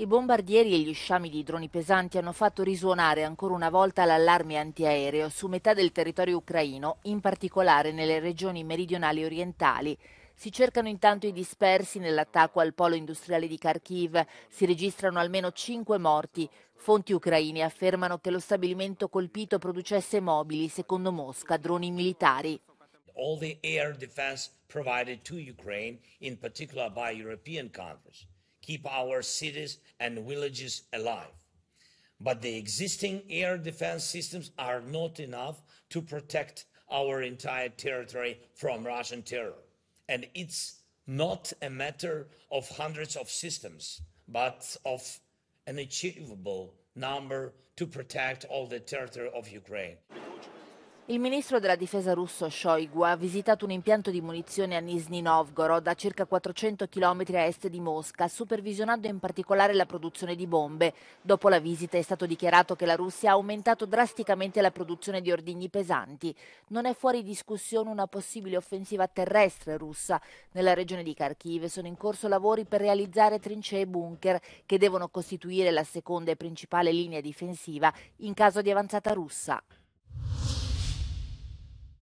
I bombardieri e gli sciami di droni pesanti hanno fatto risuonare ancora una volta l'allarme antiaereo su metà del territorio ucraino, in particolare nelle regioni meridionali orientali. Si cercano intanto i dispersi nell'attacco al polo industriale di Kharkiv, si registrano almeno cinque morti. Fonti ucraine affermano che lo stabilimento colpito producesse mobili, secondo Mosca, droni militari. All the air defense provided to Ukraine, in particular by European countries. keep our cities and villages alive. But the existing air defense systems are not enough to protect our entire territory from Russian terror. And it's not a matter of hundreds of systems, but of an achievable number to protect all the territory of Ukraine. Il ministro della difesa russo Shoigu ha visitato un impianto di munizione a Nizhny Novgorod, a circa 400 km a est di Mosca, supervisionando in particolare la produzione di bombe. Dopo la visita è stato dichiarato che la Russia ha aumentato drasticamente la produzione di ordigni pesanti. Non è fuori discussione una possibile offensiva terrestre russa. Nella regione di Kharkiv sono in corso lavori per realizzare trincee e bunker che devono costituire la seconda e principale linea difensiva in caso di avanzata russa.